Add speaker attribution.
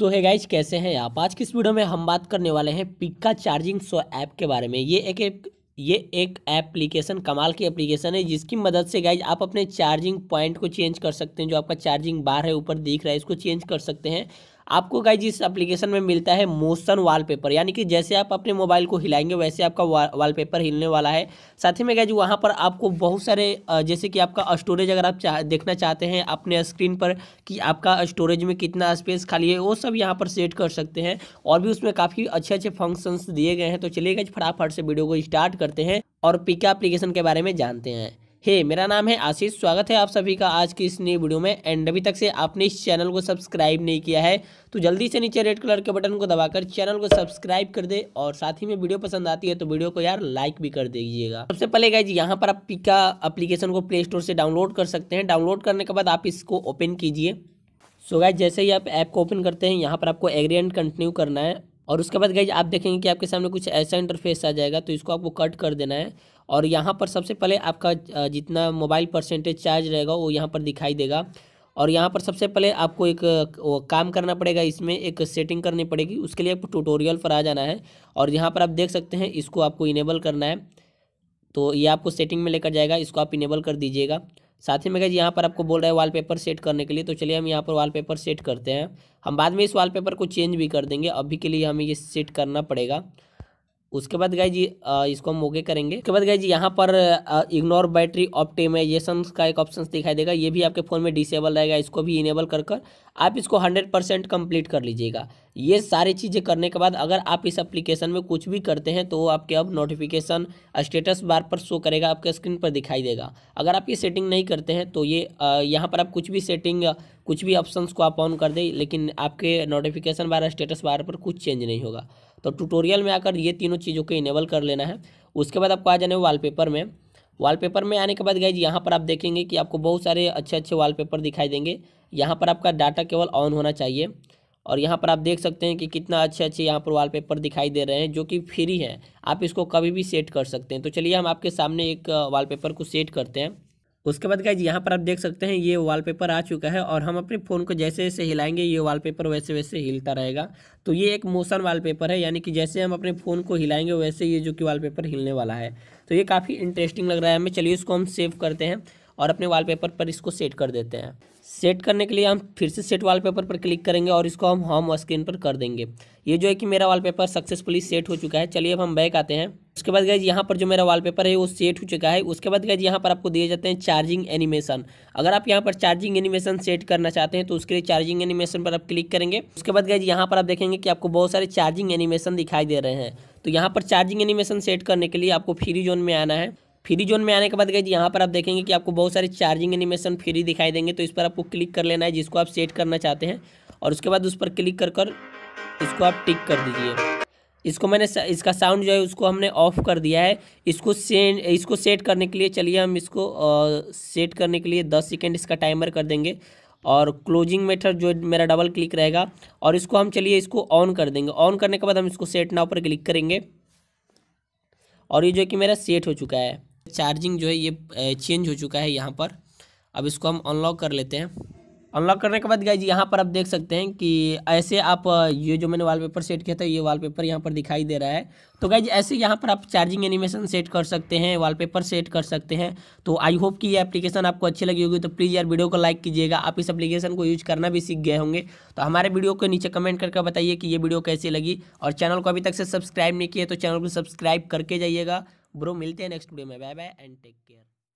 Speaker 1: सो है गाइज कैसे हैं आप आज की इस वीडियो में हम बात करने वाले हैं पिक्का चार्जिंग सो ऐप के बारे में ये एक एक ये एक एप्लीकेशन कमाल की एप्लीकेशन है जिसकी मदद से गाइज आप अपने चार्जिंग पॉइंट को चेंज कर सकते हैं जो आपका चार्जिंग बार है ऊपर दिख रहा है इसको चेंज कर सकते हैं आपको गाइज इस एप्लीकेशन में मिलता है मोशन वॉलपेपर यानी कि जैसे आप अपने मोबाइल को हिलाएंगे वैसे आपका वॉलपेपर हिलने वाला है साथ ही में गाइज वहाँ पर आपको बहुत सारे जैसे कि आपका स्टोरेज अगर आप चाह देखना चाहते हैं अपने स्क्रीन पर कि आपका स्टोरेज में कितना स्पेस खाली है वो सब यहाँ पर सेट कर सकते हैं और भी उसमें काफ़ी अच्छे अच्छे फंक्शंस दिए गए हैं तो चलिए गाइज फटाफट से वीडियो को स्टार्ट करते हैं और पिका एप्लीकेशन के बारे में जानते हैं हे hey, मेरा नाम है आशीष स्वागत है आप सभी का आज की इस नई वीडियो में एंड अभी तक से आपने इस चैनल को सब्सक्राइब नहीं किया है तो जल्दी से नीचे रेड कलर के बटन को दबाकर चैनल को सब्सक्राइब कर दे और साथ ही में वीडियो पसंद आती है तो वीडियो को यार लाइक भी कर दीजिएगा सबसे पहले गए जी यहाँ पर आप पिका अप्लीकेशन को प्ले स्टोर से डाउनलोड कर सकते हैं डाउनलोड करने के बाद आप इसको ओपन कीजिए सो गाय जैसे ही आप ऐप को ओपन करते हैं यहाँ पर आपको एग्रीमेंट कंटिन्यू करना है और उसके बाद गाइज आप देखेंगे कि आपके सामने कुछ ऐसा इंटरफेस आ जाएगा तो इसको आपको कट कर देना है और यहाँ पर सबसे पहले आपका जितना मोबाइल परसेंटेज चार्ज रहेगा वो यहाँ पर दिखाई देगा और यहाँ पर सबसे पहले आपको एक काम करना पड़ेगा इसमें एक सेटिंग करनी पड़ेगी उसके लिए आपको ट्यूटोरियल पर आ जाना है और यहाँ पर आप देख सकते हैं इसको आपको इनेबल करना है तो ये आपको सेटिंग में लेकर जाएगा इसको आप इनेबल कर दीजिएगा साथ ही में क्या यहाँ पर आपको बोल रहा है पेपर सेट करने के लिए तो चलिए हम यहाँ पर पेपर सेट करते हैं हम बाद में इस पेपर को चेंज भी कर देंगे अभी के लिए हमें ये सेट करना पड़ेगा उसके बाद जी इसको हम ओके करेंगे उसके बाद जी यहाँ पर इग्नोर बैटरी ऑप्टिमाइजेशन का एक ऑप्शन दिखाई देगा ये भी आपके फ़ोन में डिसेबल रहेगा इसको भी इनेबल कर कर आप इसको हंड्रेड परसेंट कम्प्लीट कर लीजिएगा ये सारी चीज़ें करने के बाद अगर आप इस एप्लीकेशन में कुछ भी करते हैं तो आपके अब नोटिफिकेशन स्टेटस बार पर शो करेगा आपके स्क्रीन पर दिखाई देगा अगर आप ये सेटिंग नहीं करते हैं तो ये यहाँ पर आप कुछ भी सेटिंग कुछ भी ऑप्शन को आप ऑन कर दें लेकिन आपके नोटिफिकेशन बार स्टेटस बार पर कुछ चेंज नहीं होगा तो ट्यूटोरियल में आकर ये तीनों चीज़ों को इनेबल कर लेना है उसके बाद आपको आ जाने पेपर में वाल पेपर में आने के बाद जी यहाँ पर आप देखेंगे कि आपको बहुत सारे अच्छे अच्छे पेपर दिखाई देंगे यहाँ पर आपका डाटा केवल ऑन होना चाहिए और यहाँ पर आप देख सकते हैं कि कितना अच्छे अच्छे यहाँ पर वॉलपेपर दिखाई दे रहे हैं जो कि फ्री हैं आप इसको कभी भी सेट कर सकते हैं तो चलिए हम आपके सामने एक वॉलपेपर को सेट करते हैं उसके बाद गाइज यहाँ पर आप देख सकते हैं ये वॉलपेपर आ चुका है और हम अपने फ़ोन को जैसे जैसे हिलाएंगे ये वॉलपेपर वैसे वैसे हिलता रहेगा तो ये एक मोशन वॉलपेपर है यानी कि जैसे हम अपने फ़ोन को हिलाएंगे वैसे ये जो कि वॉलपेपर हिलने वाला है तो ये काफ़ी इंटरेस्टिंग लग रहा है हमें चलिए इसको हम सेव करते हैं और अपने वाल पर इसको सेट कर देते हैं सेट करने के लिए हम फिर से सेट वाल पर क्लिक करेंगे और इसको हम होम स्क्रीन पर कर देंगे ये जो है कि मेरा वाल सक्सेसफुली सेट हो चुका है चलिए अब हम बैक आते हैं उसके बाद गैज यहाँ पर जो मेरा वॉलपेपर है वो सेट हो चुका है उसके बाद गैज यहाँ पर आपको दिए जाते हैं चार्जिंग एनिमेशन अगर आप यहाँ पर चार्जिंग एनिमेशन सेट करना चाहते हैं तो उसके लिए चार्जिंग एनिमेशन पर आप क्लिक करेंगे उसके बाद गैज यहाँ पर आप देखेंगे कि आपको बहुत सारे चार्जिंग एनिमेशन दिखाई दे रहे हैं तो यहाँ पर चार्जिंग एनिमेशन सेट करने के लिए आपको फ्री जोन में आना है फ्री जोन में आने के बाद जी यहाँ पर आप देखेंगे कि आपको बहुत सारे चार्जिंग एनिमेशन फ्री दिखाई देंगे तो इस पर आपको क्लिक कर लेना है जिसको आप सेट करना चाहते हैं और उसके बाद उस पर क्लिक कर कर इसको आप टिक कर दीजिए इसको मैंने इसका साउंड जो है उसको हमने ऑफ़ कर दिया है इसको से इसको सेट करने के लिए चलिए हम इसको सेट करने के लिए दस सेकेंड इसका टाइमर कर देंगे और क्लोजिंग मेथड जो मेरा डबल क्लिक रहेगा और इसको हम चलिए इसको ऑन कर देंगे ऑन करने के बाद हम इसको सेट नाव पर क्लिक करेंगे और ये जो कि मेरा सेट हो चुका है चार्जिंग जो है ये चेंज हो चुका है यहाँ पर अब इसको हम अनलॉक कर लेते हैं अनलॉक करने के बाद गाइज यहाँ पर आप देख सकते हैं कि ऐसे आप ये जो मैंने वॉलपेपर सेट किया था ये वॉलपेपर यहाँ पर दिखाई दे रहा है तो गाइज ऐसे यहाँ पर आप चार्जिंग एनिमेशन सेट कर सकते हैं वॉलपेपर सेट कर सकते हैं तो आई होप कि ये एप्लीकेशन आपको अच्छी लगी होगी तो प्लीज़ यार वीडियो को लाइक कीजिएगा आप इस एप्लीकेशन को यूज करना भी सीख गए होंगे तो हमारे वीडियो को नीचे कमेंट करके बताइए कि ये वीडियो कैसी लगी और चैनल को अभी तक से सब्सक्राइब नहीं किया तो चैनल को सब्सक्राइब करके जाइएगा ब्रो मिलते हैं नेक्स्ट वीडियो में bye bye and take care